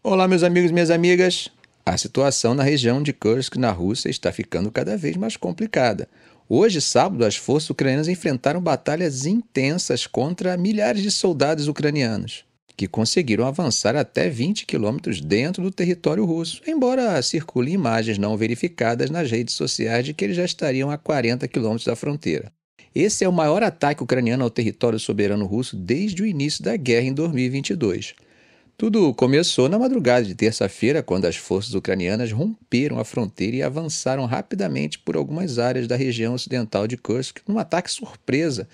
Olá, meus amigos e minhas amigas. A situação na região de Kursk, na Rússia, está ficando cada vez mais complicada. Hoje, sábado, as forças ucranianas enfrentaram batalhas intensas contra milhares de soldados ucranianos, que conseguiram avançar até 20 quilômetros dentro do território russo, embora circulem imagens não verificadas nas redes sociais de que eles já estariam a 40 quilômetros da fronteira. Esse é o maior ataque ucraniano ao território soberano russo desde o início da guerra em 2022. Tudo começou na madrugada de terça-feira, quando as forças ucranianas romperam a fronteira e avançaram rapidamente por algumas áreas da região ocidental de Kursk num ataque surpresa,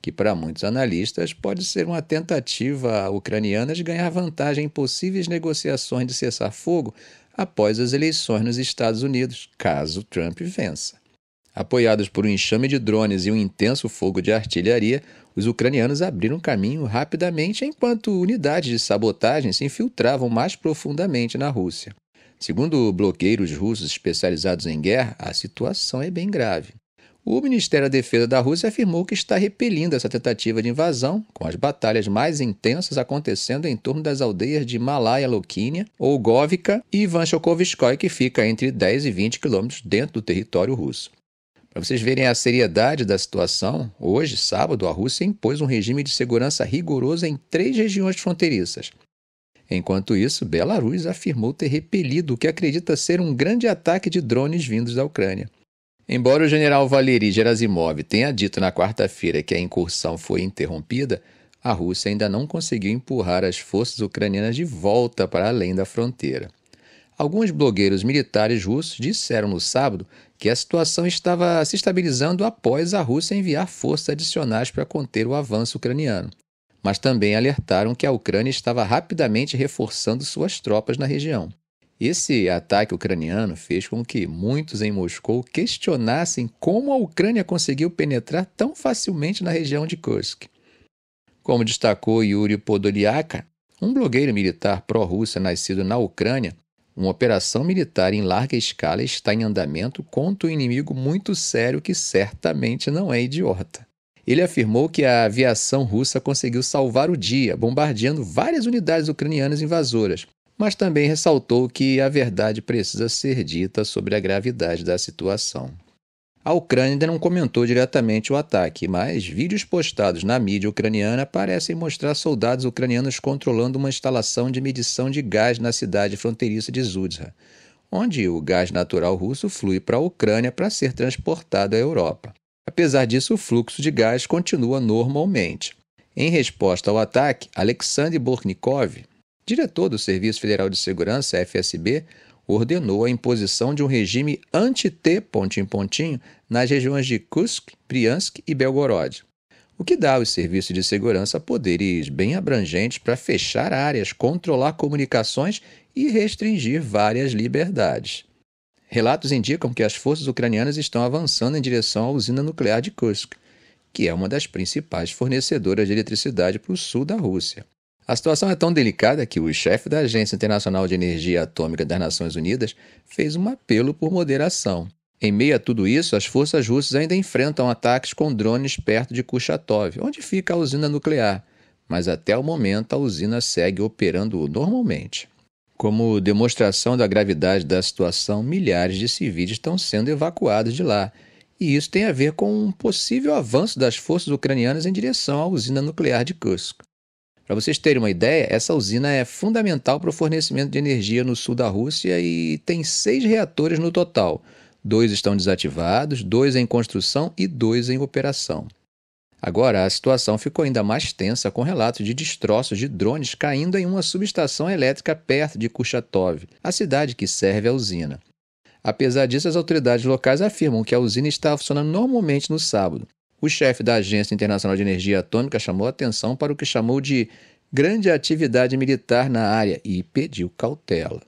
que para muitos analistas pode ser uma tentativa ucraniana de ganhar vantagem em possíveis negociações de cessar-fogo após as eleições nos Estados Unidos, caso Trump vença. Apoiados por um enxame de drones e um intenso fogo de artilharia, os ucranianos abriram caminho rapidamente enquanto unidades de sabotagem se infiltravam mais profundamente na Rússia. Segundo blogueiros russos especializados em guerra, a situação é bem grave. O Ministério da Defesa da Rússia afirmou que está repelindo essa tentativa de invasão, com as batalhas mais intensas acontecendo em torno das aldeias de Malaya Lokinia, Olgovka e Ivanshokovskoye, que fica entre 10 e 20 quilômetros dentro do território russo. Para vocês verem a seriedade da situação, hoje, sábado, a Rússia impôs um regime de segurança rigoroso em três regiões fronteiriças. Enquanto isso, Belarus afirmou ter repelido o que acredita ser um grande ataque de drones vindos da Ucrânia. Embora o general Valery Gerasimov tenha dito na quarta-feira que a incursão foi interrompida, a Rússia ainda não conseguiu empurrar as forças ucranianas de volta para além da fronteira. Alguns blogueiros militares russos disseram no sábado que a situação estava se estabilizando após a Rússia enviar forças adicionais para conter o avanço ucraniano. Mas também alertaram que a Ucrânia estava rapidamente reforçando suas tropas na região. Esse ataque ucraniano fez com que muitos em Moscou questionassem como a Ucrânia conseguiu penetrar tão facilmente na região de Kursk. Como destacou Yuri Podoliaka, um blogueiro militar pró-Rússia nascido na Ucrânia, uma operação militar em larga escala está em andamento contra um inimigo muito sério que certamente não é idiota. Ele afirmou que a aviação russa conseguiu salvar o dia, bombardeando várias unidades ucranianas invasoras, mas também ressaltou que a verdade precisa ser dita sobre a gravidade da situação. A Ucrânia ainda não comentou diretamente o ataque, mas vídeos postados na mídia ucraniana parecem mostrar soldados ucranianos controlando uma instalação de medição de gás na cidade fronteiriça de Zudza, onde o gás natural russo flui para a Ucrânia para ser transportado à Europa. Apesar disso, o fluxo de gás continua normalmente. Em resposta ao ataque, Alexander Bornikov, diretor do Serviço Federal de Segurança, FSB, ordenou a imposição de um regime anti-T, ponto em pontinho, nas regiões de Kursk, Priansk e Belgorod, o que dá aos serviços de segurança poderes bem abrangentes para fechar áreas, controlar comunicações e restringir várias liberdades. Relatos indicam que as forças ucranianas estão avançando em direção à usina nuclear de Kursk, que é uma das principais fornecedoras de eletricidade para o sul da Rússia, a situação é tão delicada que o chefe da Agência Internacional de Energia Atômica das Nações Unidas fez um apelo por moderação. Em meio a tudo isso, as forças russas ainda enfrentam ataques com drones perto de Kushatov, onde fica a usina nuclear, mas até o momento a usina segue operando normalmente. Como demonstração da gravidade da situação, milhares de civis estão sendo evacuados de lá, e isso tem a ver com um possível avanço das forças ucranianas em direção à usina nuclear de Kursk. Para vocês terem uma ideia, essa usina é fundamental para o fornecimento de energia no sul da Rússia e tem seis reatores no total. Dois estão desativados, dois em construção e dois em operação. Agora, a situação ficou ainda mais tensa com relatos de destroços de drones caindo em uma subestação elétrica perto de Kurchatov, a cidade que serve a usina. Apesar disso, as autoridades locais afirmam que a usina estava funcionando normalmente no sábado, o chefe da Agência Internacional de Energia Atômica chamou atenção para o que chamou de grande atividade militar na área e pediu cautela.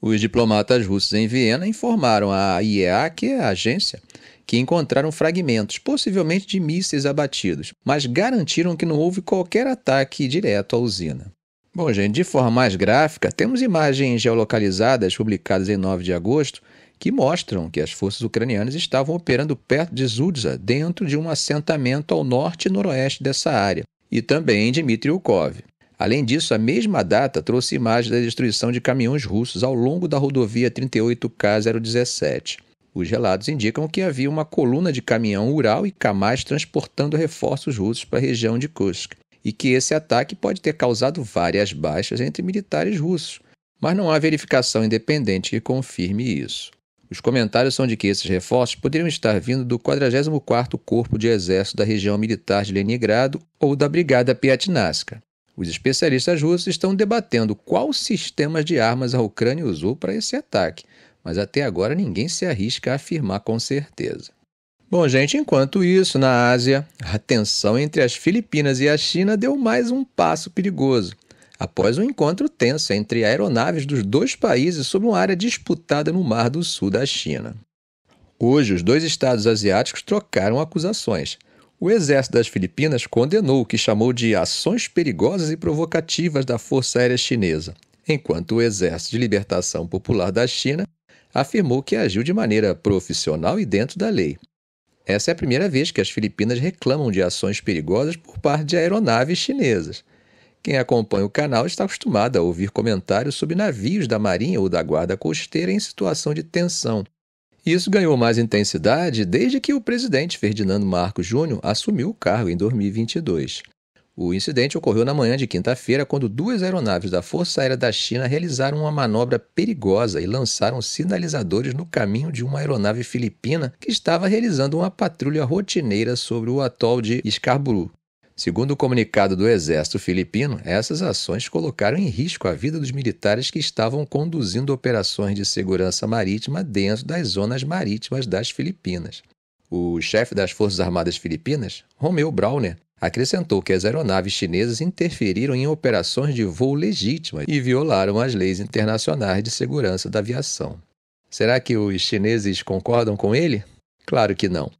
Os diplomatas russos em Viena informaram à IEA, que é a agência, que encontraram fragmentos, possivelmente de mísseis abatidos, mas garantiram que não houve qualquer ataque direto à usina. Bom, gente, de forma mais gráfica, temos imagens geolocalizadas publicadas em 9 de agosto que mostram que as forças ucranianas estavam operando perto de Zudza, dentro de um assentamento ao norte e noroeste dessa área, e também em Dmitriukov. Além disso, a mesma data trouxe imagens da destruição de caminhões russos ao longo da rodovia 38K017. Os relatos indicam que havia uma coluna de caminhão Ural e Kamaz transportando reforços russos para a região de Kursk, e que esse ataque pode ter causado várias baixas entre militares russos, mas não há verificação independente que confirme isso. Os comentários são de que esses reforços poderiam estar vindo do 44º Corpo de Exército da região militar de Leningrado ou da Brigada Piatnaska. Os especialistas russos estão debatendo qual sistema de armas a Ucrânia usou para esse ataque, mas até agora ninguém se arrisca a afirmar com certeza. Bom, gente, enquanto isso, na Ásia, a tensão entre as Filipinas e a China deu mais um passo perigoso após um encontro tenso entre aeronaves dos dois países sobre uma área disputada no Mar do Sul da China. Hoje, os dois estados asiáticos trocaram acusações. O exército das Filipinas condenou o que chamou de ações perigosas e provocativas da Força Aérea Chinesa, enquanto o Exército de Libertação Popular da China afirmou que agiu de maneira profissional e dentro da lei. Essa é a primeira vez que as Filipinas reclamam de ações perigosas por parte de aeronaves chinesas. Quem acompanha o canal está acostumado a ouvir comentários sobre navios da Marinha ou da Guarda Costeira em situação de tensão. Isso ganhou mais intensidade desde que o presidente Ferdinando Marcos Júnior assumiu o cargo em 2022. O incidente ocorreu na manhã de quinta-feira, quando duas aeronaves da Força Aérea da China realizaram uma manobra perigosa e lançaram sinalizadores no caminho de uma aeronave filipina que estava realizando uma patrulha rotineira sobre o atol de Scarborough. Segundo o comunicado do Exército Filipino, essas ações colocaram em risco a vida dos militares que estavam conduzindo operações de segurança marítima dentro das zonas marítimas das Filipinas. O chefe das Forças Armadas Filipinas, Romeu Brauner, acrescentou que as aeronaves chinesas interferiram em operações de voo legítimas e violaram as leis internacionais de segurança da aviação. Será que os chineses concordam com ele? Claro que não.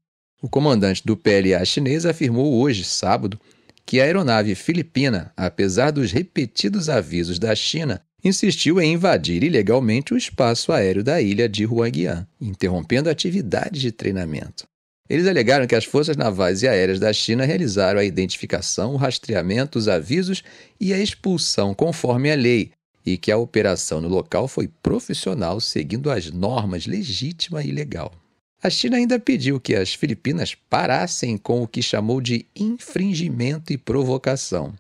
O comandante do PLA chinês afirmou hoje, sábado, que a aeronave filipina, apesar dos repetidos avisos da China, insistiu em invadir ilegalmente o espaço aéreo da ilha de Huaqian, interrompendo atividades de treinamento. Eles alegaram que as forças navais e aéreas da China realizaram a identificação, o rastreamento, os avisos e a expulsão conforme a lei, e que a operação no local foi profissional, seguindo as normas legítima e legal. A China ainda pediu que as Filipinas parassem com o que chamou de infringimento e provocação.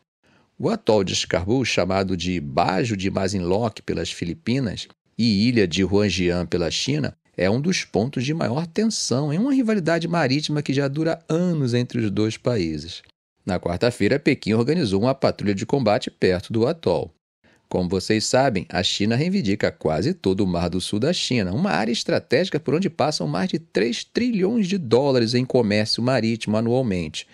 O atol de Escarbu, chamado de Bajo de Mazinloc pelas Filipinas e Ilha de Huanjian pela China, é um dos pontos de maior tensão em uma rivalidade marítima que já dura anos entre os dois países. Na quarta-feira, Pequim organizou uma patrulha de combate perto do atol. Como vocês sabem, a China reivindica quase todo o Mar do Sul da China, uma área estratégica por onde passam mais de 3 trilhões de dólares em comércio marítimo anualmente,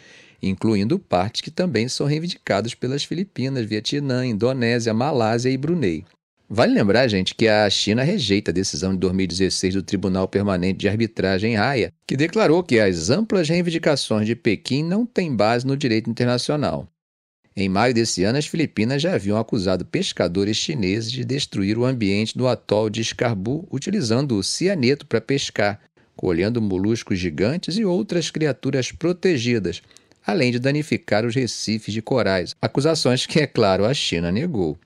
incluindo partes que também são reivindicadas pelas Filipinas, Vietnã, Indonésia, Malásia e Brunei. Vale lembrar, gente, que a China rejeita a decisão de 2016 do Tribunal Permanente de Arbitragem Haia, que declarou que as amplas reivindicações de Pequim não têm base no direito internacional. Em maio desse ano, as Filipinas já haviam acusado pescadores chineses de destruir o ambiente do atol de Escarbu utilizando o cianeto para pescar, colhendo moluscos gigantes e outras criaturas protegidas, além de danificar os recifes de corais. Acusações que, é claro, a China negou.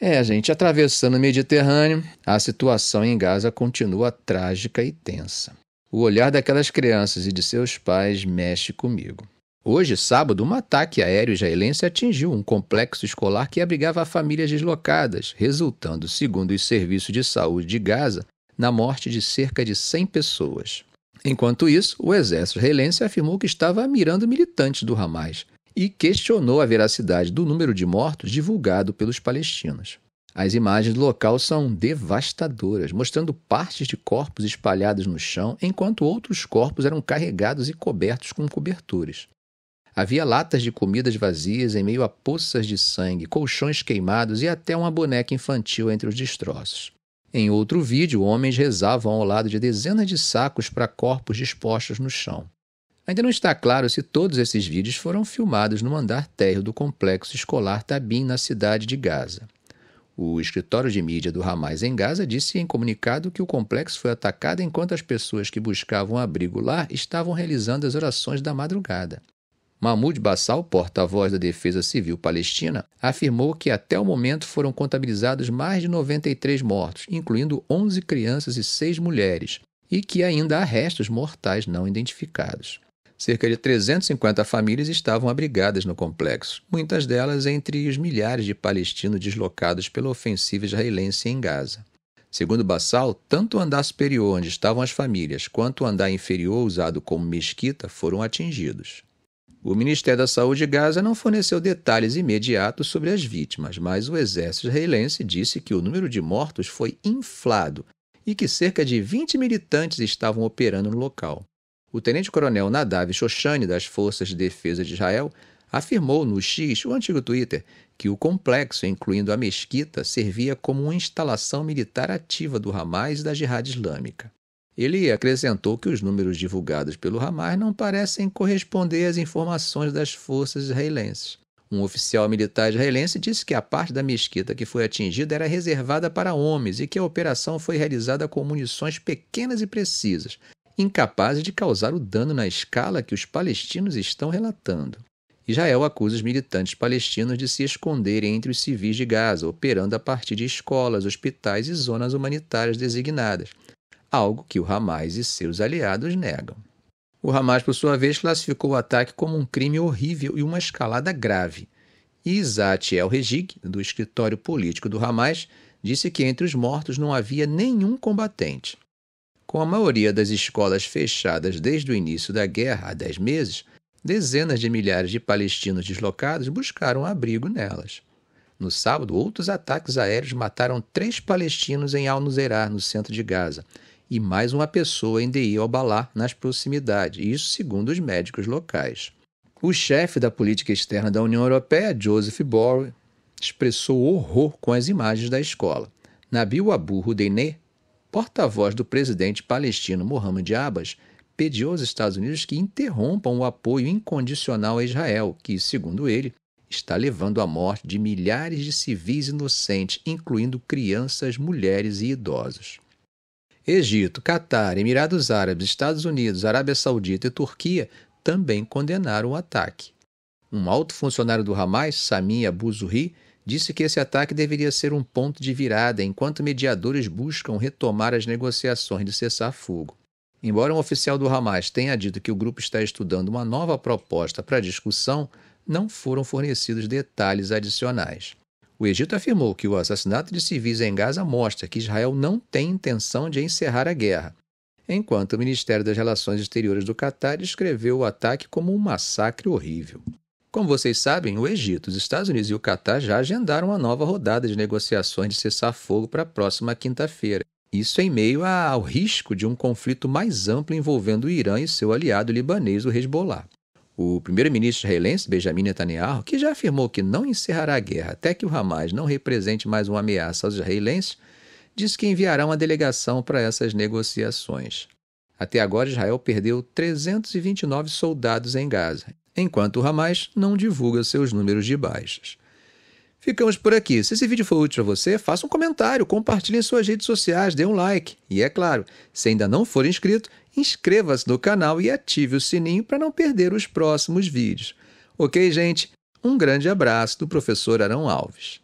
É, gente, atravessando o Mediterrâneo, a situação em Gaza continua trágica e tensa. O olhar daquelas crianças e de seus pais mexe comigo. Hoje, sábado, um ataque aéreo israelense atingiu um complexo escolar que abrigava famílias deslocadas, resultando, segundo o Serviço de Saúde de Gaza, na morte de cerca de 100 pessoas. Enquanto isso, o exército israelense afirmou que estava mirando militantes do Hamas e questionou a veracidade do número de mortos divulgado pelos palestinos. As imagens do local são devastadoras, mostrando partes de corpos espalhadas no chão, enquanto outros corpos eram carregados e cobertos com cobertores. Havia latas de comidas vazias em meio a poças de sangue, colchões queimados e até uma boneca infantil entre os destroços. Em outro vídeo, homens rezavam ao lado de dezenas de sacos para corpos dispostos no chão. Ainda não está claro se todos esses vídeos foram filmados no andar térreo do complexo escolar Tabim, na cidade de Gaza. O escritório de mídia do Hamas em Gaza disse em comunicado que o complexo foi atacado enquanto as pessoas que buscavam abrigo lá estavam realizando as orações da madrugada. Mahmoud Bassal, porta-voz da Defesa Civil Palestina, afirmou que até o momento foram contabilizados mais de 93 mortos, incluindo 11 crianças e 6 mulheres, e que ainda há restos mortais não identificados. Cerca de 350 famílias estavam abrigadas no complexo, muitas delas entre os milhares de palestinos deslocados pela ofensiva israelense em Gaza. Segundo Bassal, tanto o andar superior onde estavam as famílias quanto o andar inferior usado como mesquita foram atingidos. O Ministério da Saúde de Gaza não forneceu detalhes imediatos sobre as vítimas, mas o exército israelense disse que o número de mortos foi inflado e que cerca de 20 militantes estavam operando no local. O tenente-coronel Nadav Shoshani, das Forças de Defesa de Israel, afirmou no X, o antigo Twitter, que o complexo, incluindo a mesquita, servia como uma instalação militar ativa do Hamas e da Jihad Islâmica. Ele acrescentou que os números divulgados pelo Hamas não parecem corresponder às informações das forças israelenses. Um oficial militar israelense disse que a parte da mesquita que foi atingida era reservada para homens e que a operação foi realizada com munições pequenas e precisas, incapazes de causar o dano na escala que os palestinos estão relatando. Israel acusa os militantes palestinos de se esconderem entre os civis de Gaza, operando a partir de escolas, hospitais e zonas humanitárias designadas, algo que o Hamas e seus aliados negam. O Hamas, por sua vez, classificou o ataque como um crime horrível e uma escalada grave. E Isat El-Rejig, do escritório político do Hamas, disse que entre os mortos não havia nenhum combatente. Com a maioria das escolas fechadas desde o início da guerra, há dez meses, dezenas de milhares de palestinos deslocados buscaram abrigo nelas. No sábado, outros ataques aéreos mataram três palestinos em Al-Nuseirar, no centro de Gaza, e mais uma pessoa em DI Obalá nas proximidades, isso segundo os médicos locais. O chefe da política externa da União Europeia, Joseph Borrell, expressou horror com as imagens da escola. Nabil Abu Rudeine, porta-voz do presidente palestino Mohamed Abbas, pediu aos Estados Unidos que interrompam o apoio incondicional a Israel, que, segundo ele, está levando à morte de milhares de civis inocentes, incluindo crianças, mulheres e idosos. Egito, Catar, Emirados Árabes, Estados Unidos, Arábia Saudita e Turquia também condenaram o ataque. Um alto funcionário do Hamas, Sami Abu Zuhri, disse que esse ataque deveria ser um ponto de virada enquanto mediadores buscam retomar as negociações de cessar-fogo. Embora um oficial do Hamas tenha dito que o grupo está estudando uma nova proposta para discussão, não foram fornecidos detalhes adicionais. O Egito afirmou que o assassinato de civis em Gaza mostra que Israel não tem intenção de encerrar a guerra, enquanto o Ministério das Relações Exteriores do Catar descreveu o ataque como um massacre horrível. Como vocês sabem, o Egito, os Estados Unidos e o Catar já agendaram uma nova rodada de negociações de cessar-fogo para a próxima quinta-feira. Isso em meio ao risco de um conflito mais amplo envolvendo o Irã e seu aliado libanês, o Hezbollah o primeiro-ministro israelense Benjamin Netanyahu, que já afirmou que não encerrará a guerra até que o Hamas não represente mais uma ameaça aos israelenses, disse que enviará uma delegação para essas negociações. Até agora, Israel perdeu 329 soldados em Gaza, enquanto o Hamas não divulga seus números de baixas. Ficamos por aqui. Se esse vídeo foi útil para você, faça um comentário, compartilhe em suas redes sociais, dê um like. E é claro, se ainda não for inscrito, inscreva-se no canal e ative o sininho para não perder os próximos vídeos. Ok, gente? Um grande abraço do professor Arão Alves.